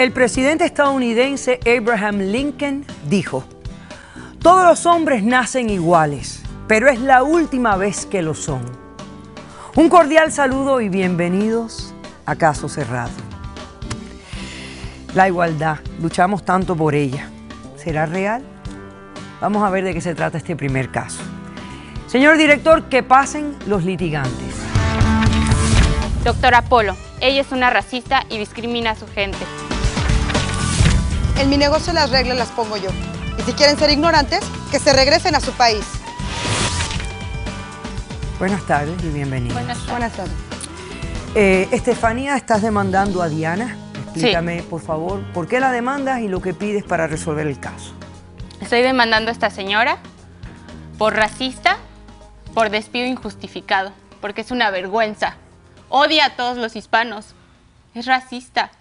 El presidente estadounidense Abraham Lincoln dijo, todos los hombres nacen iguales, pero es la última vez que lo son. Un cordial saludo y bienvenidos a Caso Cerrado. La igualdad, luchamos tanto por ella. ¿Será real? Vamos a ver de qué se trata este primer caso. Señor director, que pasen los litigantes. Doctor Apolo, ella es una racista y discrimina a su gente. En mi negocio las reglas las pongo yo. Y si quieren ser ignorantes, que se regresen a su país. Buenas tardes y bienvenidos. Buenas tardes. Eh, Estefanía, estás demandando a Diana. Explícame, por favor, por qué la demandas y lo que pides para resolver el caso. Estoy demandando a esta señora por racista, por despido injustificado, porque es una vergüenza. Odia a todos los hispanos, es racista.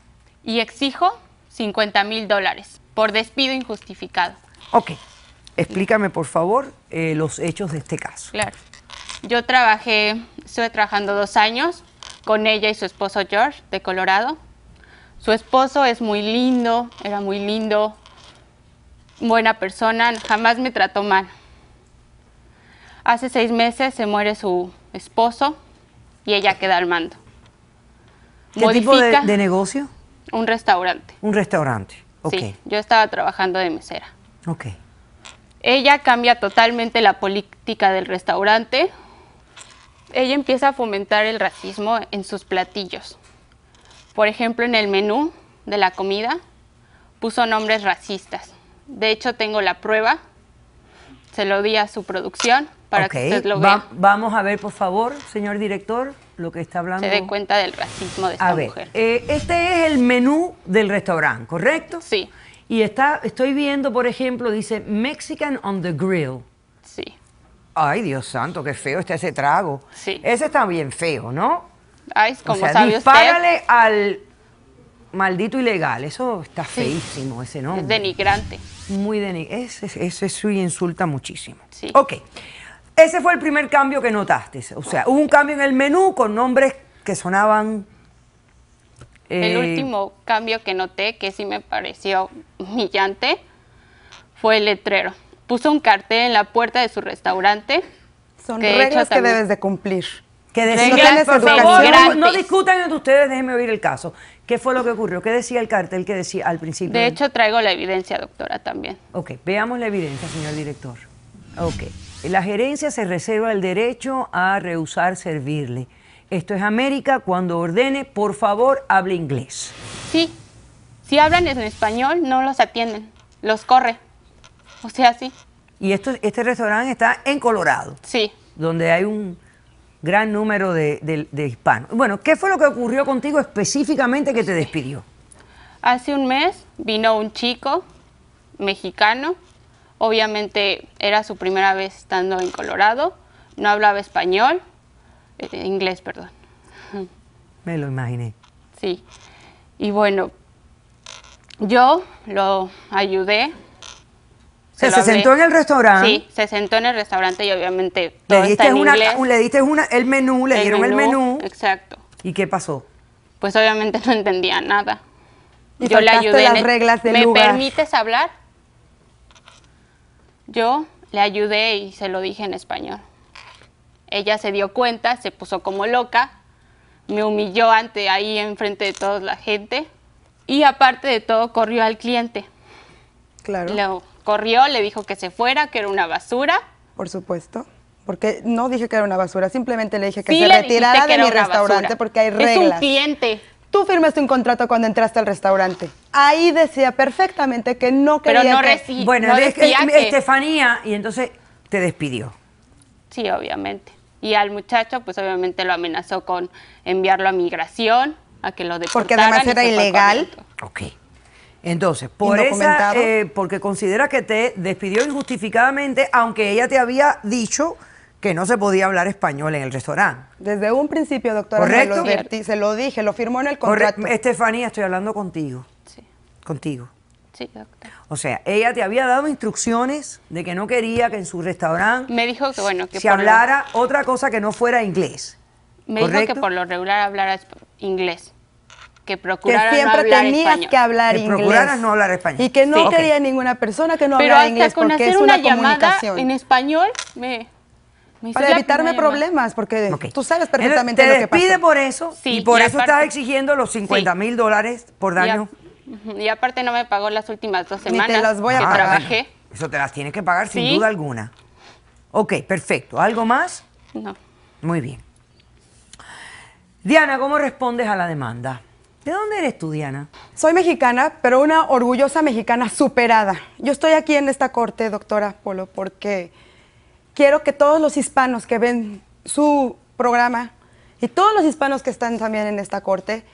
Y exijo 50 mil dólares por despido injustificado. Ok, explícame por favor eh, los hechos de este caso. Claro, yo trabajé, estuve trabajando dos años con ella y su esposo George de Colorado. Su esposo es muy lindo, era muy lindo, buena persona, jamás me trató mal. Hace seis meses se muere su esposo y ella queda al mando. ¿Qué tipo de negocio? Un restaurante. Un restaurante, ok. Sí, yo estaba trabajando de mesera. Ok. Ella cambia totalmente la política del restaurante. Ella empieza a fomentar el racismo en sus platillos. Por ejemplo, en el menú de la comida puso nombres racistas. De hecho, tengo la prueba. Se lo di a su producción para que vamos a ver, por favor, señor director, lo que está hablando. Se dé cuenta del racismo de esta a ver, eh, este es el menú del restaurante, ¿correcto? Sí. Y está, estoy viendo, por ejemplo, dice Mexican on the grill. Sí. Ay, Dios santo, qué feo está ese trago. Sí. Ese está bien feo, ¿no? Ay, como o sea, al maldito ilegal. Eso está feísimo, ese nombre. Es denigrante. Muy denigrante. Ese ese insulta muchísimo. Sí. Ok. Ese fue el primer cambio que notaste. O sea, hubo un cambio en el menú con nombres que sonaban... El eh, último cambio que noté, que sí me pareció humillante, fue el letrero. Puso un cartel en la puerta de su restaurante. Son reglas que debes de cumplir. Que decía, por no, no, discutan entre ustedes, déjenme oír el caso. ¿Qué fue lo que ocurrió? ¿Qué decía el cartel que decía al principio? De hecho, traigo la evidencia, doctora, también. Ok, veamos la evidencia, señor director. Ok. La gerencia se reserva el derecho a rehusar servirle. Esto es América, cuando ordene, por favor, hable inglés. Sí, si hablan en español, no los atienden, los corre. O sea, sí. Y esto, este restaurante está en Colorado. Sí. Donde hay un gran número de hispanos. Bueno, ¿qué fue lo que ocurrió contigo específicamente que te despidió? Hace un mes vino un chico mexicano Obviamente era su primera vez estando en Colorado, no hablaba español, eh, inglés, perdón. Me lo imaginé. Sí. Y bueno, yo lo ayudé. Se, sentó en el restaurante. Sí, se sentó en el restaurante y obviamente todo le Le diste una, el menú, le dieron el menú. Exacto. ¿Y qué pasó? Pues obviamente no entendía nada. yo le ayudé. Las reglas me permites hablar yo le ayudé y se lo dije en español. Ella se dio cuenta, se puso como loca, me humilló ante ahí enfrente de toda la gente y aparte de todo corrió al cliente. Claro. Lo corrió, le dijo que se fuera, que era una basura. Por supuesto. Porque no dije que era una basura, simplemente le dije que se retirara de mi restaurante porque hay reglas. Es un cliente. Tú firmaste un contrato cuando entraste al restaurante. Ahí decía perfectamente que no quería Pero no que... Bueno, es, que... Estefanía, y entonces te despidió. Sí, obviamente. Y al muchacho, pues obviamente lo amenazó con enviarlo a migración, a que lo deportaran. Porque además era ilegal. Ok. Entonces, por esa, eh, porque considera que te despidió injustificadamente, aunque ella te había dicho que no se podía hablar español en el restaurante. Desde un principio, doctora, Correcto. Se, lo dije, lo firmó en el contrato. Estefanía, estoy hablando contigo. Sí. Contigo. Sí, doctora. O sea, ella te había dado instrucciones de que no quería que en su restaurante me dijo que bueno que se hablara otra cosa que no fuera inglés. Me dijo que por lo regular hablara inglés. Que, procurara siempre tenías que hablar que inglés. Procuraras no hablar español. Y que no quería ninguna persona que no hablara inglés porque es una, llamada en español me para evitarme problemas, porque tú sabes perfectamente lo que pasa. ¿Te por eso? y por eso estás exigiendo los 50 mil dólares por daño. Y, aparte no me pagó las últimas dos semanas te las voy a pagar. Eso te las tienes que pagar sin duda alguna. Ok, perfecto. ¿Algo más? No. Muy bien. Diana, ¿cómo respondes a la demanda? ¿De dónde eres tú, Diana? Soy mexicana, pero una orgullosa mexicana superada. Yo estoy aquí en esta corte, doctora Polo, porque quiero que todos los hispanos que ven su programa y todos los hispanos que están también en esta corte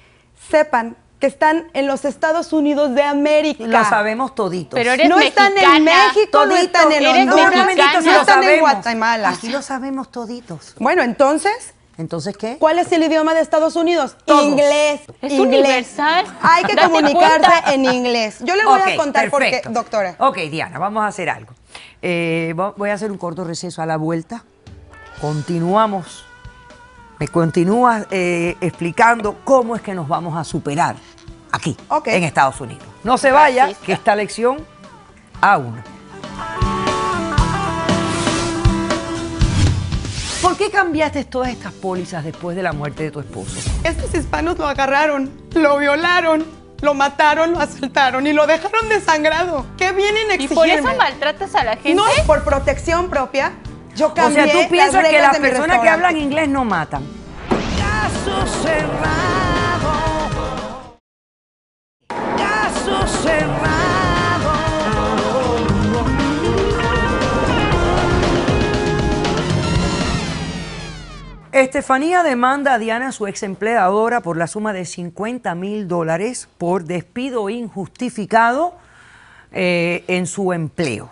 sepan que están en los Estados Unidos de América. Lo sabemos toditos. Pero no están en México, no están en Honduras, no, están en Guatemala. Aquí lo sabemos toditos. Bueno, entonces... ¿Entonces qué? ¿Cuál es el idioma de Estados Unidos? Inglés. Es universal. Hay que comunicarse en inglés. Yo le voy a contar por qué, doctora. Ok, Diana, vamos a hacer algo. Eh, voy a hacer un corto receso a la vuelta. Continuamos. Me continúas eh, explicando cómo es que nos vamos a superar aquí, en Estados Unidos. No se vaya, que esta lección aún. ¿Por qué cambiaste todas estas pólizas después de la muerte de tu esposo? Estos hispanos lo agarraron, lo violaron lo mataron, lo asaltaron y lo dejaron desangrado. ¿Qué vienen a ¿Y por eso maltratas a la gente? No, por protección propia. Yo cambié O sea, tú piensas que las personas que hablan inglés no matan. cerrado. Caso Estefanía demanda a Diana, su ex empleadora, por la suma de 50 mil dólares por despido injustificado eh, en su empleo.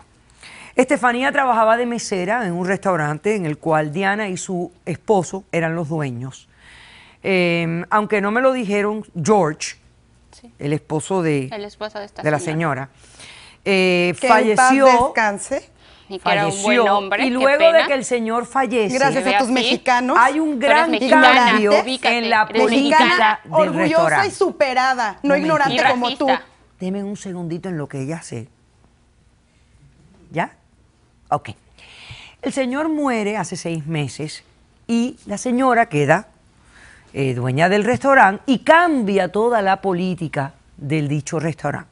Estefanía trabajaba de mesera en un restaurante en el cual Diana y su esposo eran los dueños. Em, aunque no me lo dijeron, George, el esposo de, la señora, eh, falleció y luego de que el señor fallece, a mexicanos, hay un gran cambio en la política del Orgullosa y superada, no ignorante como tú. Deme un segundito en lo que ella hace. ¿Ya? Ok. El señor muere hace seis meses y la señora queda eh, dueña del restaurante y cambia toda la política del dicho restaurante.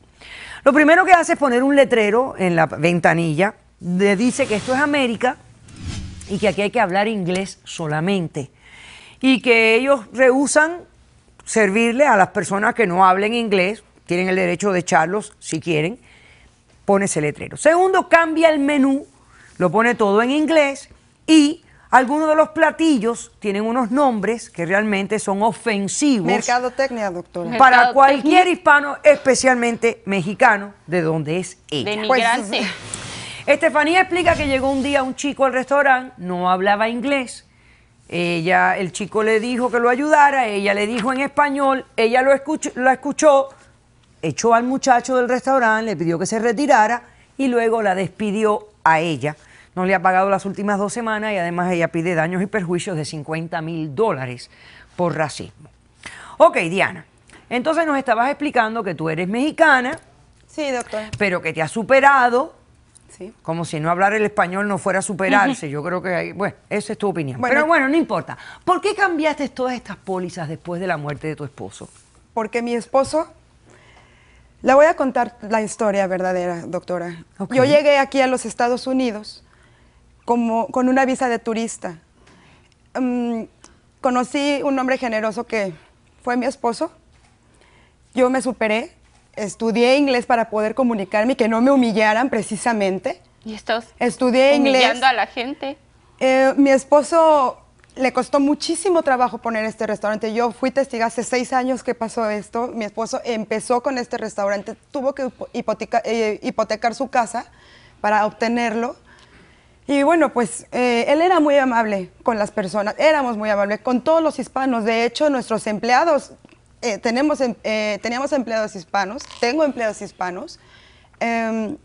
Lo primero que hace es poner un letrero en la ventanilla le dice que esto es América y que aquí hay que hablar inglés solamente. Y que ellos rehusan servirle a las personas que no hablen inglés, tienen el derecho de echarlos si quieren, pone ese letrero. Segundo, cambia el menú, lo pone todo en inglés y algunos de los platillos tienen unos nombres que realmente son ofensivos. Mercadotecnia, doctor. Para cualquier hispano, especialmente mexicano, de donde es ella. De pues, migrante. Estefanía explica que llegó un día un chico al restaurante, no hablaba inglés. Ella, el chico le dijo que lo ayudara, ella le dijo en español, ella lo escuchó, echó al muchacho del restaurante, le pidió que se retirara y luego la despidió a ella. No le ha pagado las últimas dos semanas y además ella pide daños y perjuicios de 50 mil dólares por racismo. Ok, Diana, entonces nos estabas explicando que tú eres mexicana. Sí, doctor. Pero que te has superado como si no hablar el español no fuera a superarse. Yo creo que ahí, bueno, esa es tu opinión. Pero bueno, no importa. ¿Por qué cambiaste todas estas pólizas después de la muerte de tu esposo? Porque mi esposo la voy a contar la historia verdadera, doctora. Yo llegué aquí a los Estados Unidos como, con una visa de turista. Mm, conocí un hombre generoso que fue mi esposo. Yo me superé, estudié inglés para poder comunicarme y que no me humillaran precisamente. ¿Y estos? Estudié inglés. Humillando a la gente. Eh, mi esposo le costó muchísimo trabajo poner este restaurante. Yo fui testigo hace seis años que pasó esto. Mi esposo empezó con este restaurante, tuvo que eh, hipotecar su casa para obtenerlo. Y bueno, pues eh, él era muy amable con las personas, éramos muy amables con todos los hispanos. De hecho, nuestros empleados eh, tenemos, em, eh, teníamos empleados hispanos, tengo empleados hispanos. Em,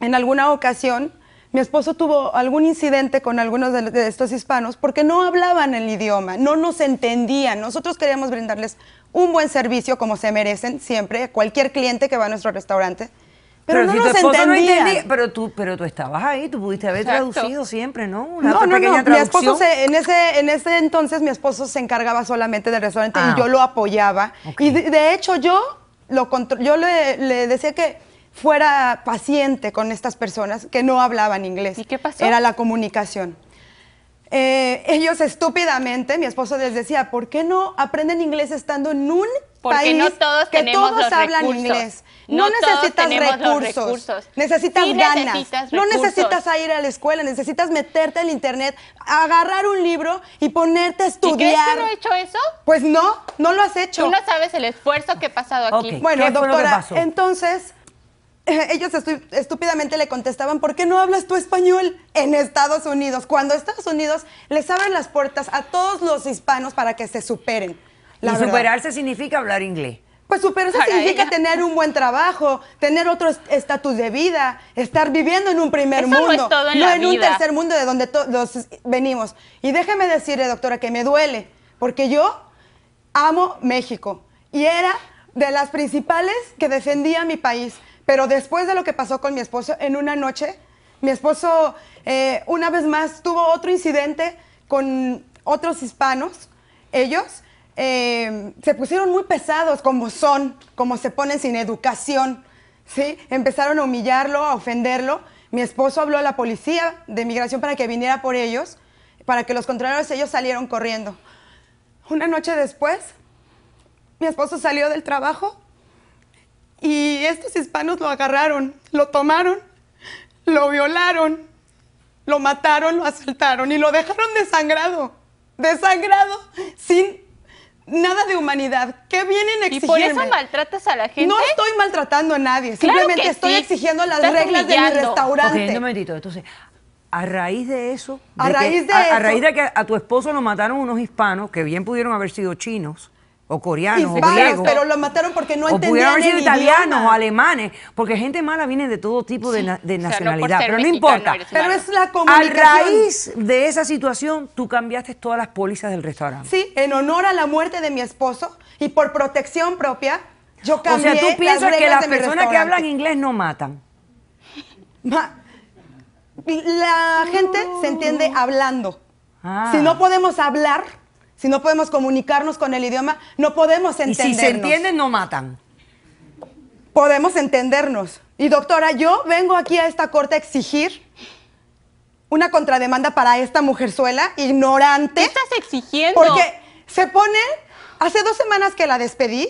en alguna ocasión, mi esposo tuvo algún incidente con algunos de, de, estos hispanos porque no hablaban el idioma, no nos entendían. Nosotros queríamos brindarles un buen servicio como se merecen siempre, cualquier cliente que va a nuestro restaurante pero, Pero tú, pero tú estabas ahí, tú pudiste haber traducido siempre, ¿no? no, no, no. Mi esposo se, en ese, en ese entonces mi esposo se encargaba solamente del restaurante y ah, yo lo apoyaba. Y de, hecho yo lo yo le, le, decía que fuera paciente con estas personas que no hablaban inglés. ¿Y qué Era la comunicación. Eh, ellos estúpidamente, mi esposo les decía, ¿por qué no aprenden inglés estando en un país todos que todos hablan inglés? No, necesitan necesitas recursos, necesitas ganas, no necesitas ir a la escuela, necesitas meterte al internet, agarrar un libro y ponerte a estudiar. ¿Y crees no he hecho eso? Pues no, no lo has hecho. Tú no sabes el esfuerzo que he pasado aquí. Bueno, doctora, entonces ellos estúpidamente le contestaban, ¿por qué no hablas tu español en Estados Unidos? Cuando Estados Unidos les abren las puertas a todos los hispanos para que se superen. La y superarse significa hablar inglés. Pues superarse significa tener un buen trabajo, tener otro estatus de vida, estar viviendo en un primer mundo, no, en, un tercer mundo de donde todos venimos. Y déjeme decirle, doctora, que me duele, porque yo amo México y era de las principales que defendía mi país. Pero después de lo que pasó con mi esposo en una noche, mi esposo eh, una vez más tuvo otro incidente con otros hispanos. Ellos eh, se pusieron muy pesados como son, como se ponen sin educación. ¿sí? Empezaron a humillarlo, a ofenderlo. Mi esposo habló a la policía de migración para que viniera por ellos, para que los contrarios ellos salieron corriendo. Una noche después, mi esposo salió del trabajo y estos hispanos lo agarraron, lo tomaron, lo violaron, lo mataron, lo asaltaron y lo dejaron desangrado, desangrado, sin nada de humanidad. ¿Qué vienen exigiendo? ¿Y por eso maltratas a la gente? No estoy maltratando a nadie, simplemente estoy exigiendo las reglas de mi restaurante. entonces... A raíz de eso, a, raíz de eso a, raíz de que a tu esposo lo mataron unos hispanos, que bien pudieron haber sido chinos, o coreanos, o Pero lo mataron porque no o entendían. Pudieron italianos o alemanes, porque gente mala viene de todo tipo de, nacionalidad. pero no importa. Pero es la comunicación. A raíz de esa situación, tú cambiaste todas las pólizas del restaurante. Sí, en honor a la muerte de mi esposo y por protección propia, yo cambié. O sea, tú piensas que las personas que hablan inglés no matan. la gente se entiende hablando. Ah. Si no podemos hablar si no podemos comunicarnos con el idioma, no podemos entendernos. Y si se entienden, no matan. Podemos entendernos. Y doctora, yo vengo aquí a esta corte a exigir una contrademanda para esta mujerzuela ignorante. ¿Qué estás exigiendo? Porque se pone, hace dos semanas que la despedí,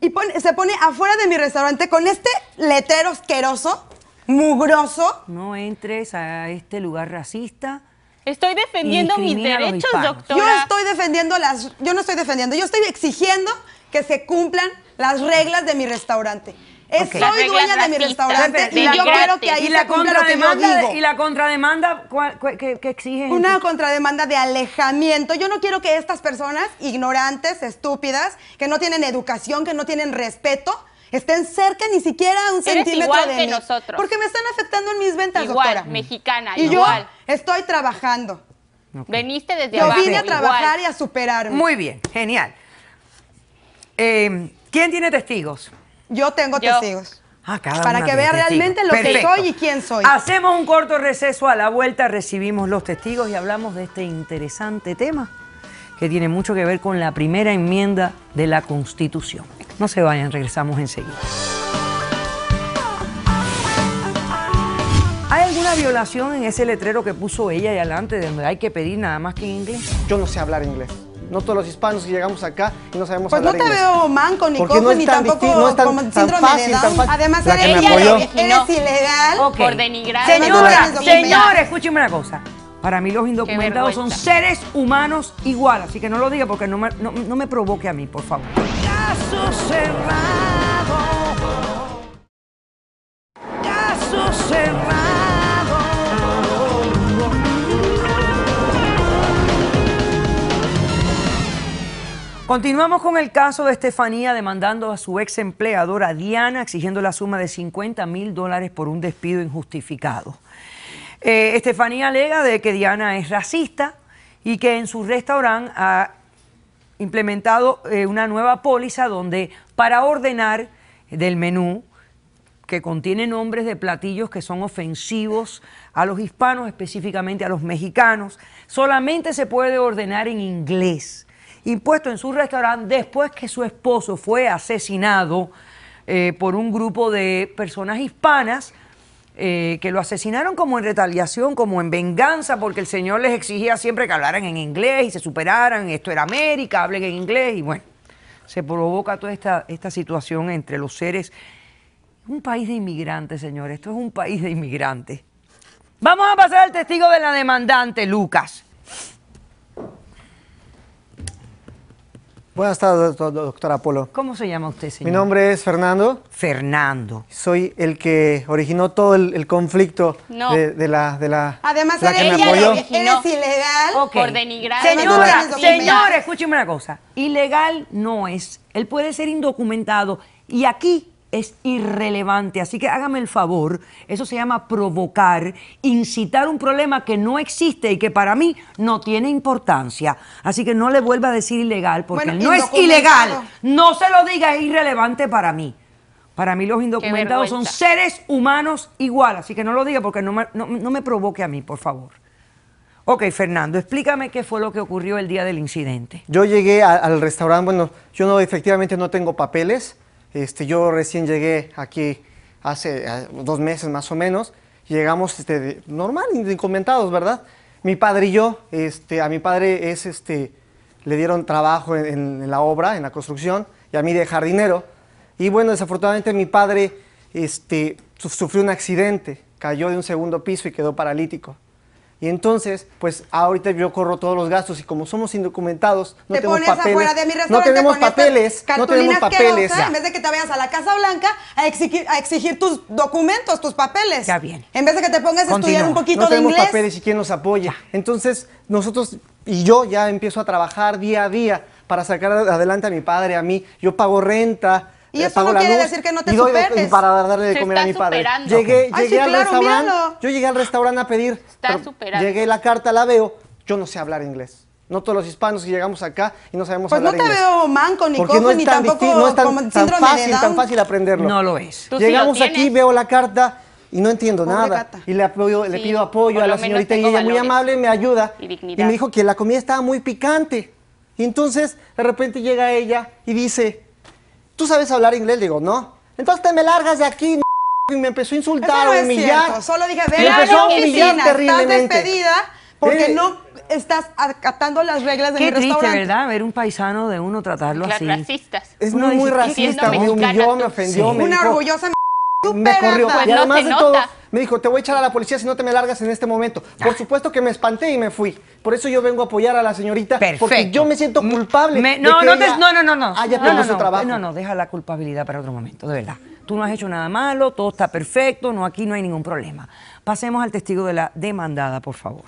y se pone afuera de mi restaurante con este letrero asqueroso, mugroso. No entres a este lugar racista Estoy defendiendo mis derechos, doctora. Yo estoy defendiendo las, yo no estoy defendiendo, yo estoy exigiendo que se cumplan las reglas de mi restaurante. Soy dueña de mi restaurante y yo quiero que ahí la se cumpla lo que yo digo. ¿Y la contrademanda qué exige? Una contrademanda de alejamiento. Yo no quiero que estas personas ignorantes, estúpidas, que no tienen educación, que no tienen respeto, estén cerca ni siquiera un centímetro de nosotros. Porque me están afectando en mis ventas, igual, mexicana, y yo estoy trabajando. Veniste desde abajo. Yo vine a trabajar y a superarme. Muy bien, genial. Eh, ¿Quién tiene testigos? Yo tengo testigos. Ah, para que vea realmente lo que soy y quién soy. Hacemos un corto receso a la vuelta, recibimos los testigos y hablamos de este interesante tema que tiene mucho que ver con la primera enmienda de la Constitución. No se vayan, regresamos enseguida. ¿Hay alguna violación en ese letrero que puso ella ahí adelante, donde hay que pedir nada más que en inglés? Yo no sé hablar inglés. No todos los hispanos que llegamos acá y no sabemos hablar inglés. Pues no te veo manco, ni cojo, ni tampoco síndrome de Down. Además, eres, ella ilegal okay. por denigrar. Señora, señora, escúcheme una cosa. Para mí los indocumentados son seres humanos igual, así que no lo diga porque no me provoque a mí, por favor. Caso cerrado. Caso cerrado. Continuamos con el caso de Estefanía demandando a su ex empleadora Diana, exigiendo la suma de 50 mil dólares por un despido injustificado. Eh, Estefanía alega de que Diana es racista y que en su restaurante ha implementado eh, una nueva póliza donde para ordenar del menú que contiene nombres de platillos que son ofensivos a los hispanos, específicamente a los mexicanos, solamente se puede ordenar en inglés. Impuesto en su restaurante después que su esposo fue asesinado eh, por un grupo de personas hispanas eh, que lo asesinaron como en retaliación, como en venganza, porque el señor les exigía siempre que hablaran en inglés y se superaran, esto era América, hablen en inglés, y bueno, se provoca toda esta, esta situación entre los seres. Un país de inmigrantes, señores, esto es un país de inmigrantes. Vamos a pasar al testigo de la demandante, Lucas. Buenas tardes, doctora Polo. ¿Cómo se llama usted, señor? Mi nombre es Fernando. Fernando. Soy el que originó todo el, conflicto de, la, de la. Además, la que ilegal por denigrar. Señora, señora, escúcheme una cosa. Ilegal no es. Él puede ser indocumentado. Y aquí es irrelevante. Así que hágame el favor, eso se llama provocar, incitar un problema que no existe y que para mí no tiene importancia. Así que no le vuelva a decir ilegal, porque no es ilegal, no se lo diga, es irrelevante para mí. Para mí los indocumentados son seres humanos igual, así que no lo diga porque no me, no, me provoque a mí, por favor. Ok, Fernando, explícame qué fue lo que ocurrió el día del incidente. Yo llegué al restaurante, bueno, yo no, efectivamente no tengo papeles, este, yo recién llegué aquí hace dos meses más o menos. Llegamos este, normal, incomentados, ¿verdad? Mi padre y yo, este, a mi padre es, este, le dieron trabajo en, la obra, en la construcción, y a mí de jardinero. Y bueno, desafortunadamente mi padre este, sufrió un accidente, cayó de un segundo piso y quedó paralítico. Y entonces, pues ahorita yo corro todos los gastos y como somos indocumentados, no tenemos papeles. no tenemos papeles, no tenemos papeles. En vez de que te vayas a la Casa Blanca a exigir, a exigir tus documentos, tus papeles. Ya bien. En vez de que te pongas a estudiar un poquito de inglés. No tenemos papeles y quién nos apoya. Entonces, nosotros y yo ya empiezo a trabajar día a día para sacar adelante a mi padre, a mí. Yo pago renta, y eh, eso no quiere decir que no te y doy superes. para darle de comer a mi padre. Llegué, llegué al restaurante. Yo llegué al restaurante a pedir. Está superando. Llegué la carta, la veo. Yo no sé hablar inglés. No todos los hispanos que llegamos acá y no sabemos hablar inglés. Pues no te veo manco ni cojo ni tampoco no es tan, fácil, tan fácil aprenderlo. No lo es. Llegamos aquí, veo la carta y no entiendo nada. Y le, apoyo, le pido apoyo a la señorita y ella muy amable me ayuda. Y, y me dijo que la comida estaba muy picante. Y entonces de repente llega ella y dice, ¿tú sabes hablar inglés? Digo, no. Entonces te me largas de aquí, y me empezó a insultar, a no humillar. Solo dije, ven, me empezó a humillar terriblemente. despedida porque no estás acatando las reglas de Qué triste, restaurante. ¿verdad? Ver un paisano de uno tratarlo claro, así. racistas. Es muy, racista, me humilló, me ofendió, Una dijo, orgullosa me corrió. Pues y además de todo, me dijo, te voy a echar a la policía si no te me largas en este momento. Por supuesto que me espanté y me fui. Por eso yo vengo a apoyar a la señorita. Porque yo me siento culpable. no, no, no, no, no, Haya trabajo. No, no, deja la culpabilidad para otro momento, de verdad. Tú no has hecho nada malo, todo está perfecto, no, aquí no hay ningún problema. Pasemos al testigo de la demandada, por favor.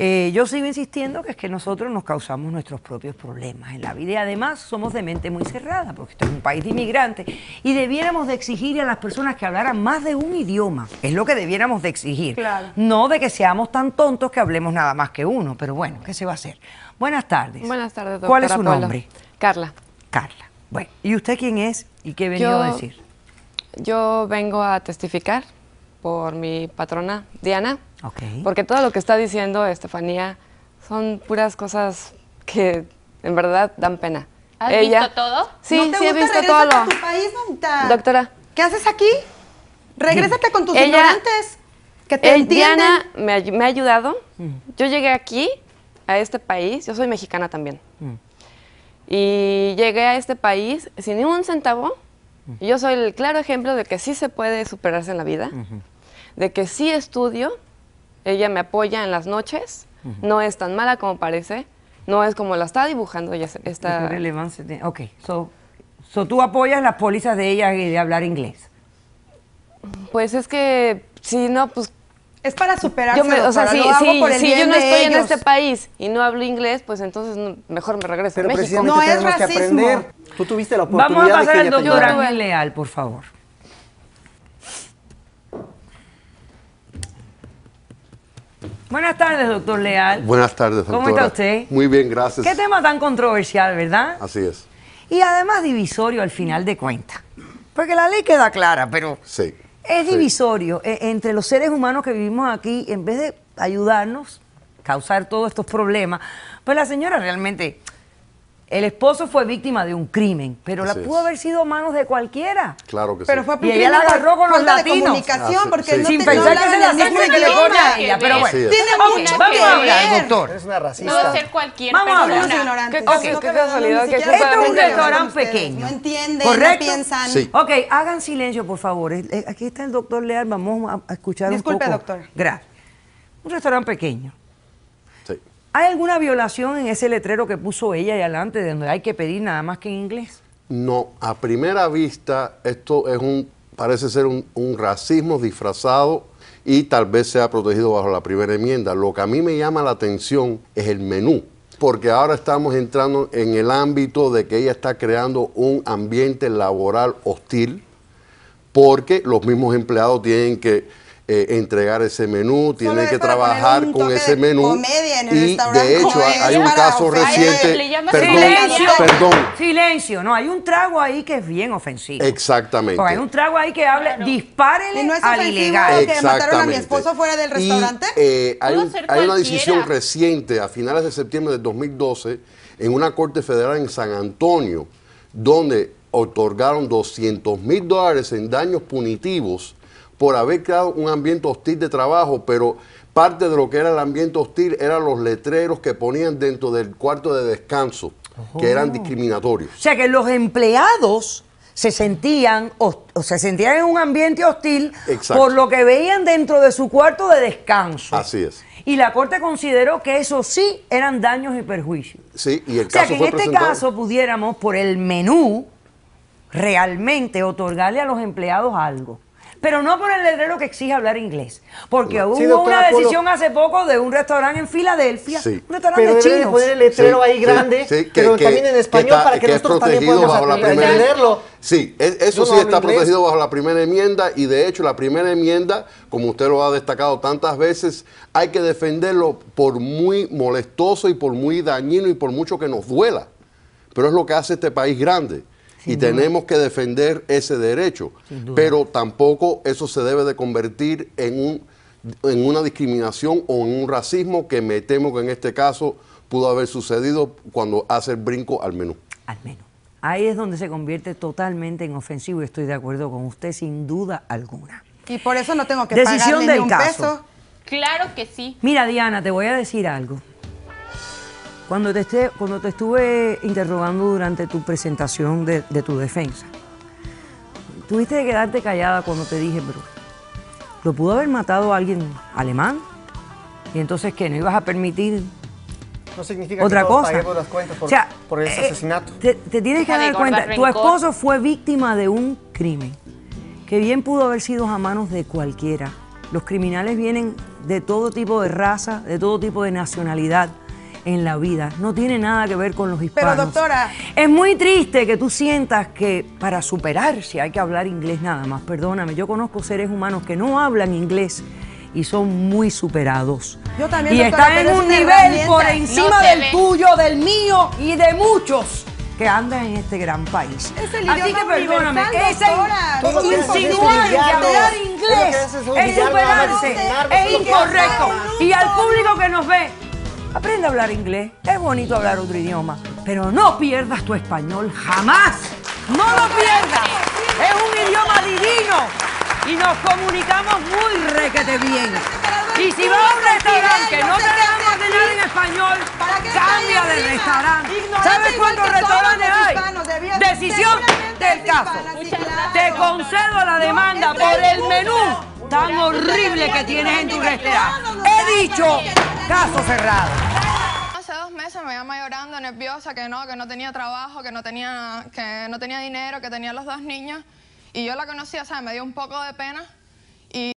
Eh, yo sigo insistiendo que es que nosotros nos causamos nuestros propios problemas en la vida y además somos de mente muy cerrada, porque esto es un país de inmigrantes y debiéramos de exigir a las personas que hablaran más de un idioma, es lo que debiéramos de exigir, no de que seamos tan tontos que hablemos nada más que uno, pero bueno, ¿qué se va a hacer? Buenas tardes. Buenas tardes, doctor. ¿Cuál es su nombre? Carla. Carla. Bueno, ¿y usted quién es y qué ha venido a decir? Yo vengo a testificar por mi patrona Diana, okay. porque todo lo que está diciendo Estefanía son puras cosas que en verdad dan pena. ¿Has visto todo? Sí, sí he visto todo. A tu país, Doctora. ¿Qué haces aquí? Regrésate con tus ignorantes, que te el, eh, Diana me, ha ayudado. Mm. Yo llegué aquí, a este país, yo soy mexicana también, mm. y llegué a este país sin ni un centavo, yo soy el claro ejemplo de que sí se puede superarse en la vida, de que sí estudio, ella me apoya en las noches, no es tan mala como parece, no es como la está dibujando ella. Está... relevancia de... Ok, so, so tú apoyas las pólizas de ella y de hablar inglés. Pues es que si no, pues es para superar. Yo si yo no estoy en este país y no hablo inglés, pues entonces mejor me regreso Pero a México. No es racismo. Que aprender. Tú tuviste la oportunidad Vamos a pasar al doctor Leal, por favor. Buenas tardes, doctor Leal. Buenas tardes, doctora. ¿Cómo está usted? Muy bien, gracias. Qué tema tan controversial, ¿verdad? Así es. Y además divisorio al final de cuentas. Porque la ley queda clara, pero sí. Es divisorio e, entre los seres humanos que vivimos aquí, en vez de ayudarnos, causar todos estos problemas, pues la señora realmente el esposo fue víctima de un crimen, pero la pudo haber sido manos de cualquiera. Claro que pero sí. Fue y ella la agarró con los latinos. comunicación, ah, porque No Sin pensar que se la sangre que le a ella. Pero bueno, tiene mucho Vamos a hablar, doctor. Es una racista. No ser cualquier Vamos a hablar. Okay. Qué Esto es un restaurante pequeño. No entiende, no piensan. Ok, hagan silencio, por favor. Eh, eh, aquí está el doctor Leal. Vamos a escuchar un poco. Disculpe, doctor. Gracias. Un restaurante pequeño. ¿Hay alguna violación en ese letrero que puso ella y adelante, de donde hay que pedir nada más que en inglés? No, a primera vista esto es un, parece ser un, un racismo disfrazado y tal vez sea protegido bajo la primera enmienda. Lo que a mí me llama la atención es el menú, porque ahora estamos entrando en el ámbito de que ella está creando un ambiente laboral hostil, porque los mismos empleados tienen que eh, entregar ese menú, tiene que trabajar con ese menú. y de hecho hay un caso reciente. silencio, no, hay un trago ahí que es bien ofensivo. Exactamente. hay un trago ahí que habla, claro. no al ilegal. Que mataron a mi esposo fuera del restaurante. Eh, hay, una decisión reciente a finales de septiembre de 2012 en una corte federal en San Antonio, donde otorgaron 200 mil dólares en daños punitivos por haber creado un ambiente hostil de trabajo, pero parte de lo que era el ambiente hostil eran los letreros que ponían dentro del cuarto de descanso, que eran oh. discriminatorios. O sea que los empleados se sentían, se sentían en un ambiente hostil por lo que veían dentro de su cuarto de descanso. Así es. Y la Corte consideró que eso sí eran daños y perjuicios. Sí, y o sea que en este caso pudiéramos, por el menú, realmente otorgarle a los empleados algo pero no por el letrero que exige hablar inglés. Porque hubo una decisión hace poco de un restaurante en Filadelfia, un restaurante pero de poner el letrero ahí grande, que, pero también en español para que, nosotros también podamos entenderlo. Sí, e- eso sí está protegido bajo la primera enmienda y de hecho la primera enmienda, como usted lo ha destacado tantas veces, hay que defenderlo por muy molestoso y por muy dañino y por mucho que nos duela. Pero es lo que hace este país grande y tenemos que defender ese derecho, pero tampoco eso se debe de convertir en, en una discriminación o en un racismo que me temo que en este caso pudo haber sucedido cuando hace el brinco al menú. Al menú. Ahí es donde se convierte totalmente en ofensivo y estoy de acuerdo con usted sin duda alguna. Y por eso no tengo que Decisión pagarle un caso. Claro que sí. Mira, Diana, te voy a decir algo. Cuando te, esté, cuando te estuve interrogando durante tu presentación de, tu defensa, tuviste que quedarte callada cuando te dije, bro, lo pudo haber matado alguien alemán. Y entonces, ¿qué? ¿No ibas a permitir no significa otra cosa? las cuentas por, ese eh, asesinato. Te, tienes que dar cuenta, tu esposo fue víctima de un crimen que bien pudo haber sido a manos de cualquiera. Los criminales vienen de todo tipo de raza, de todo tipo de nacionalidad en la vida. No tiene nada que ver con los hispanos. Pero doctora... Es muy triste que tú sientas que para superarse hay que hablar inglés nada más. Perdóname, yo conozco seres humanos que no hablan inglés y son muy superados. Yo también, y están en un nivel por encima del tuyo, del mío y de muchos que andan en este gran país. Así que perdóname, es insinuar hablar inglés es superarse, es incorrecto. Y al público que nos ve, Aprende a hablar inglés. Es bonito hablar otro idioma. Pero no pierdas tu español jamás. No lo pierdas. Es un idioma divino. Y nos comunicamos muy requete bien. Y si vas a un restaurante no te dejan ordenar en español, cambia de restaurante. ¿Sabes cuántos restaurantes hay? Decisión del caso. Te concedo la demanda por el menú tan horrible que tienes en tu restaurante. He dicho caso cerrado. Hace dos meses me llama llorando, nerviosa, que no, que no tenía trabajo, que no tenía, que no tenía dinero, que tenía los dos niños. Y yo la CONOCÍ, o sea, me dio un poco de pena. Y